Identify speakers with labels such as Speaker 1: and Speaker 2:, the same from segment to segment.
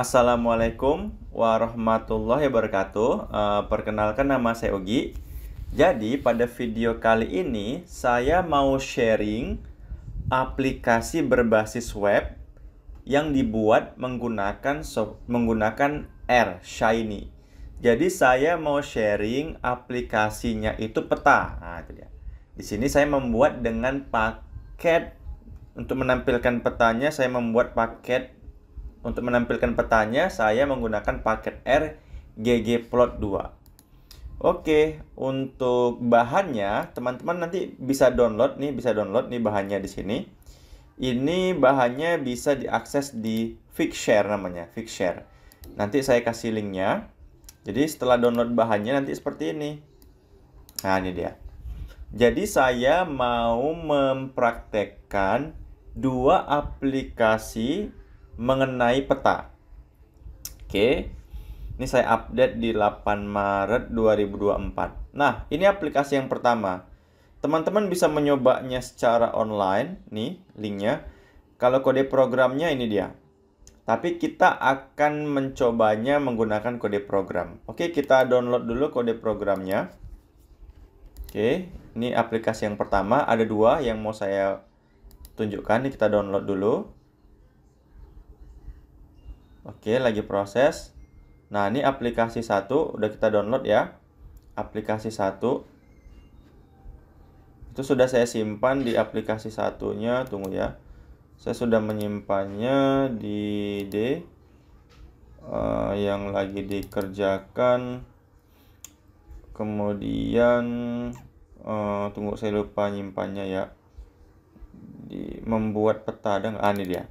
Speaker 1: Assalamualaikum warahmatullahi wabarakatuh. Eh, perkenalkan nama saya Ogi. Jadi pada video kali ini saya mau sharing aplikasi berbasis web yang dibuat menggunakan menggunakan R Shiny. Jadi saya mau sharing aplikasinya itu peta. Nah, Di sini saya membuat dengan paket untuk menampilkan petanya saya membuat paket untuk menampilkan petanya, saya menggunakan paket R Plot 2 Oke, untuk bahannya, teman-teman nanti bisa download nih, bisa download nih bahannya di sini. Ini bahannya bisa diakses di Figshare namanya, Figshare. Nanti saya kasih linknya. Jadi setelah download bahannya nanti seperti ini. Nah, ini dia. Jadi saya mau mempraktekkan dua aplikasi mengenai peta. Oke. Ini saya update di 8 Maret 2024. Nah, ini aplikasi yang pertama. Teman-teman bisa menyobanya secara online, nih linknya. Kalau kode programnya ini dia. Tapi kita akan mencobanya menggunakan kode program. Oke, kita download dulu kode programnya. Oke, ini aplikasi yang pertama. Ada dua yang mau saya tunjukkan. Ini kita download dulu. Oke, lagi proses. Nah, ini aplikasi satu udah kita download ya. Aplikasi satu itu sudah saya simpan di aplikasi satunya, tunggu ya. Saya sudah menyimpannya di D uh, yang lagi dikerjakan. Kemudian uh, tunggu saya lupa nyimpannya ya. Di membuat peta dan ah ini dia.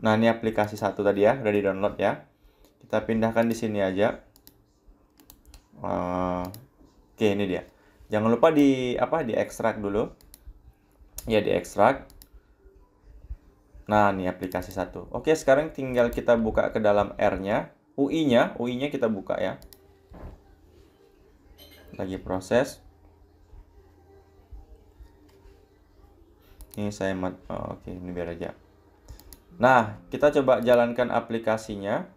Speaker 1: Nah, ini aplikasi satu tadi ya, udah di-download ya. Kita pindahkan di sini aja. Uh, Oke, ini dia. Jangan lupa di apa? Di ekstrak dulu. Ya, di ekstrak. Nah, ini aplikasi satu. Oke, sekarang tinggal kita buka ke dalam R-nya, UI-nya, UI-nya kita buka ya. Lagi proses. Ini saya mat. Oh, Oke, ini biar aja. Nah, kita coba jalankan aplikasinya.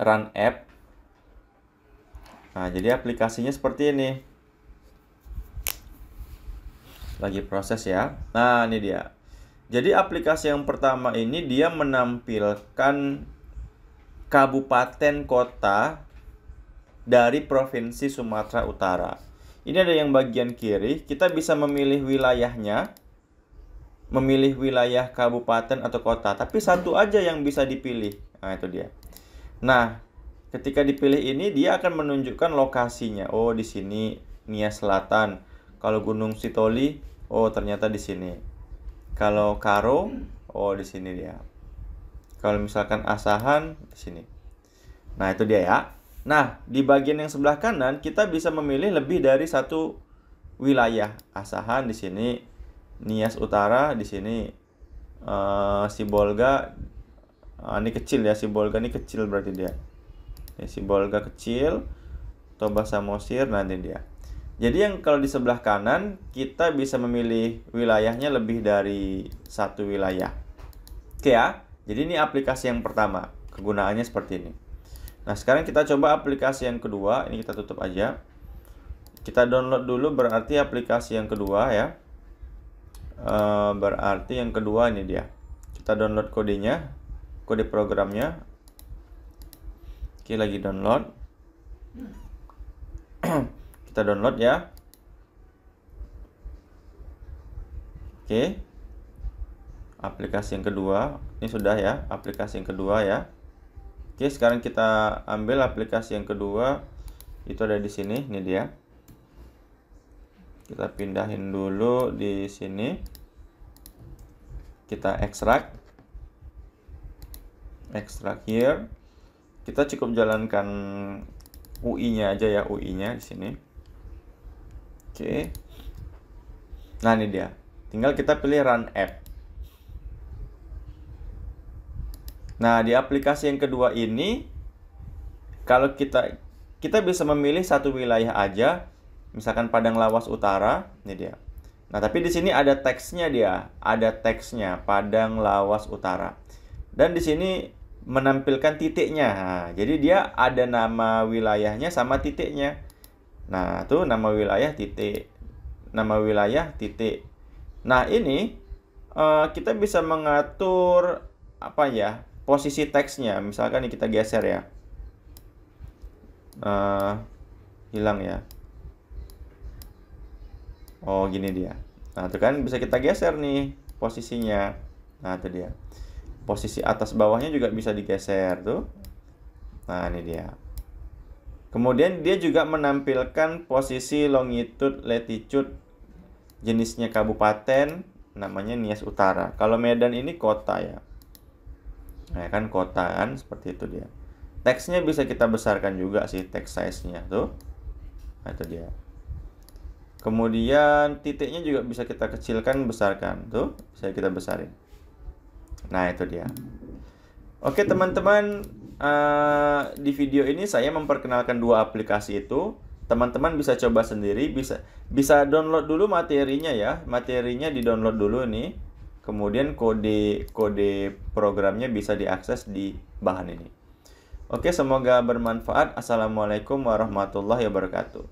Speaker 1: Run app. Nah, jadi aplikasinya seperti ini. Lagi proses ya. Nah, ini dia. Jadi aplikasi yang pertama ini dia menampilkan kabupaten kota dari provinsi Sumatera Utara. Ini ada yang bagian kiri, kita bisa memilih wilayahnya memilih wilayah kabupaten atau kota, tapi satu aja yang bisa dipilih. Nah, itu dia. Nah, ketika dipilih ini dia akan menunjukkan lokasinya. Oh, di sini Nia Selatan. Kalau Gunung Sitoli, oh ternyata di sini. Kalau Karo, oh di sini dia. Kalau misalkan Asahan di sini. Nah, itu dia ya. Nah, di bagian yang sebelah kanan kita bisa memilih lebih dari satu wilayah. Asahan di sini, Nias Utara di sini uh, si Bolga uh, ini kecil ya si Bolga ini kecil berarti dia ya, si Bolga kecil Toba Samosir nanti dia jadi yang kalau di sebelah kanan kita bisa memilih wilayahnya lebih dari satu wilayah oke ya jadi ini aplikasi yang pertama kegunaannya seperti ini nah sekarang kita coba aplikasi yang kedua ini kita tutup aja kita download dulu berarti aplikasi yang kedua ya Eh, berarti yang kedua ini dia kita download kodenya kode programnya oke lagi download kita download ya oke aplikasi yang kedua ini sudah ya aplikasi yang kedua ya oke sekarang kita ambil aplikasi yang kedua itu ada di sini ini dia kita pindahin dulu di sini kita ekstrak ekstrak here kita cukup jalankan UI nya aja ya UI nya di sini oke okay. nah ini dia tinggal kita pilih run app nah di aplikasi yang kedua ini kalau kita kita bisa memilih satu wilayah aja misalkan Padang Lawas Utara, ini dia. Nah, tapi di sini ada teksnya dia, ada teksnya Padang Lawas Utara. Dan di sini menampilkan titiknya. Nah, jadi dia ada nama wilayahnya sama titiknya. Nah, tuh nama wilayah titik. Nama wilayah titik. Nah, ini uh, kita bisa mengatur apa ya? Posisi teksnya. Misalkan ini kita geser ya. Uh, hilang ya. Oh, gini dia. Nah, itu kan bisa kita geser nih posisinya. Nah, itu dia. Posisi atas bawahnya juga bisa digeser tuh. Nah, ini dia. Kemudian dia juga menampilkan posisi longitude, latitude, jenisnya kabupaten, namanya Nias Utara. Kalau Medan ini kota ya. Nah, kan kota kan seperti itu dia. Teksnya bisa kita besarkan juga sih teks size-nya tuh. Nah, itu dia. Kemudian titiknya juga bisa kita kecilkan, besarkan. Tuh, bisa kita besarin. Nah, itu dia. Oke, teman-teman, uh, di video ini saya memperkenalkan dua aplikasi itu. Teman-teman bisa coba sendiri, bisa bisa download dulu materinya ya. Materinya di-download dulu nih. Kemudian kode kode programnya bisa diakses di bahan ini. Oke, semoga bermanfaat. Assalamualaikum warahmatullahi wabarakatuh.